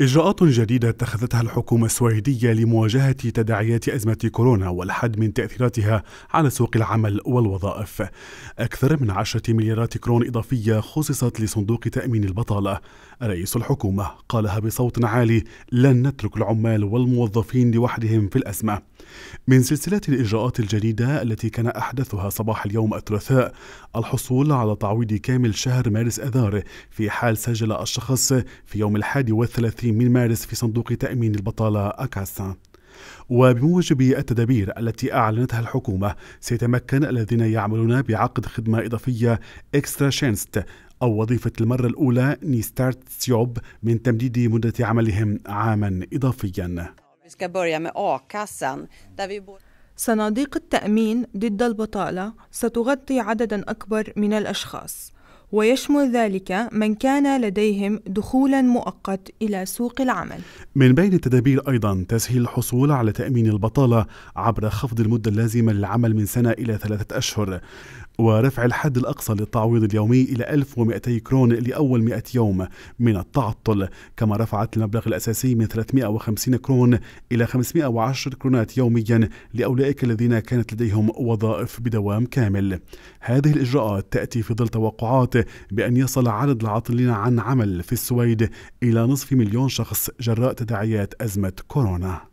إجراءات جديدة اتخذتها الحكومة السويدية لمواجهة تداعيات أزمة كورونا والحد من تأثيراتها على سوق العمل والوظائف أكثر من عشرة مليارات كرون إضافية خصصت لصندوق تأمين البطالة رئيس الحكومة قالها بصوت عالي لن نترك العمال والموظفين لوحدهم في الأزمة من سلسلة الإجراءات الجديدة التي كان أحدثها صباح اليوم الثلاثاء الحصول على تعويض كامل شهر مارس أذار في حال سجل الشخص في يوم الحادي والثلاثين من مارس في صندوق تأمين البطالة أكاسا وبموجب التدابير التي أعلنتها الحكومة سيتمكن الذين يعملون بعقد خدمة إضافية إكسترا شينست أو وظيفة المرة الأولى نيستارت سيوب من تمديد مدة عملهم عاما إضافيا صناديق التأمين ضد البطالة ستغطي عددا أكبر من الأشخاص ويشمل ذلك من كان لديهم دخولا مؤقت الى سوق العمل. من بين التدابير ايضا تسهيل الحصول على تامين البطاله عبر خفض المده اللازمه للعمل من سنه الى ثلاثه اشهر. ورفع الحد الأقصى للتعويض اليومي إلى 1200 كرون لأول 100 يوم من التعطل كما رفعت المبلغ الأساسي من 350 كرون إلى 510 كرونات يوميا لأولئك الذين كانت لديهم وظائف بدوام كامل هذه الإجراءات تأتي في ظل توقعات بأن يصل عدد العاطلين عن عمل في السويد إلى نصف مليون شخص جراء تداعيات أزمة كورونا